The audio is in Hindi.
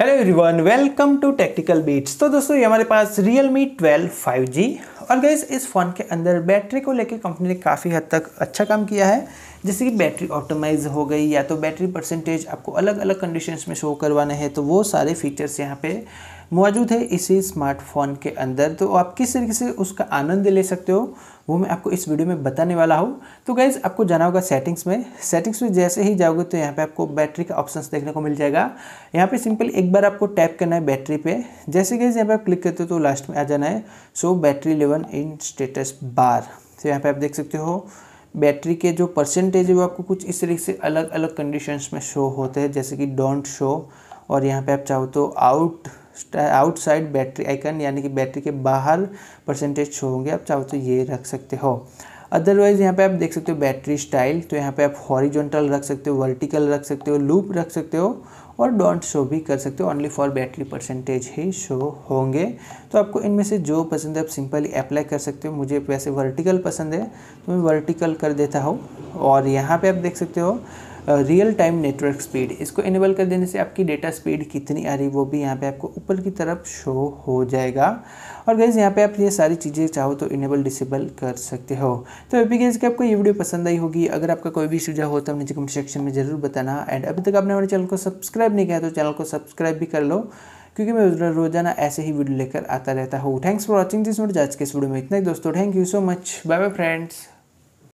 hello everyone welcome to Tactical Beats तो दोस्तों ये हमारे पास Realme twelve five G और गैस इस फ़ोन के अंदर बैटरी को लेकर कंपनी ने काफ़ी हद तक अच्छा काम किया है जैसे कि बैटरी ऑप्टिमाइज हो गई या तो बैटरी परसेंटेज आपको अलग अलग कंडीशंस में शो करवाने हैं तो वो सारे फीचर्स यहाँ पे मौजूद है इसी स्मार्टफोन के अंदर तो आप किस तरीके से उसका आनंद ले सकते हो वो मैं आपको इस वीडियो में बताने वाला हूँ तो गाइज़ आपको जाना होगा सेटिंग्स में सेटिंग्स में जैसे ही जाओगे तो यहाँ पे आपको बैटरी का ऑप्शंस देखने को मिल जाएगा यहाँ पे सिंपल एक बार आपको टैप करना है बैटरी पे जैसे गाइज यहाँ पे आप क्लिक करते हो तो लास्ट में आ जाना है सो battery eleven in status bar तो यहाँ पर आप देख सकते हो बैटरी के जो परसेंटेज है वो आपको कुछ इस तरीके से अलग अलग कंडीशन में शो होते हैं जैसे कि डोंट शो और यहाँ पे आप चाहो तो आउट आउटसाइड बैटरी आइकन यानी कि बैटरी के बाहर परसेंटेज शो होंगे आप चाहो तो ये रख सकते हो अदरवाइज़ यहाँ पे आप देख सकते हो बैटरी स्टाइल तो यहाँ पे आप हॉरिजॉन्टल रख सकते हो वर्टिकल रख सकते हो लूप रख सकते हो और डोंट शो भी कर सकते हो ओनली फॉर बैटरी परसेंटेज ही शो होंगे तो आपको इनमें से जो पसंद है आप सिंपली अप्लाई कर सकते हो मुझे वैसे वर्टिकल पसंद है तो मैं वर्टिकल कर देता हूँ और यहाँ पे आप देख सकते हो रियल टाइम नेटवर्क स्पीड इसको इनेबल कर देने से आपकी डेटा स्पीड कितनी आ रही वो भी यहाँ पे आपको ऊपर की तरफ शो हो जाएगा और गैज़ यहाँ पे आप ये सारी चीज़ें चाहो तो इनेबल डिसेबल कर सकते हो तो अभी गैस कि आपको ये वीडियो पसंद आई होगी अगर आपका कोई भी सुझाव हो तो नीचे कमेंट सेक्शन में ज़रूर बताना एंड अभी तक आपने हमारे चैनल को सब्सक्राइब नहीं किया तो चैनल को सब्सक्राइब भी कर लो क्योंकि मैं रोजाना ऐसे ही वीडियो लेकर आता रहता हूँ thanks for watching this video आज के इस वीडियो में इतना ही दोस्तों thank you so much bye bye friends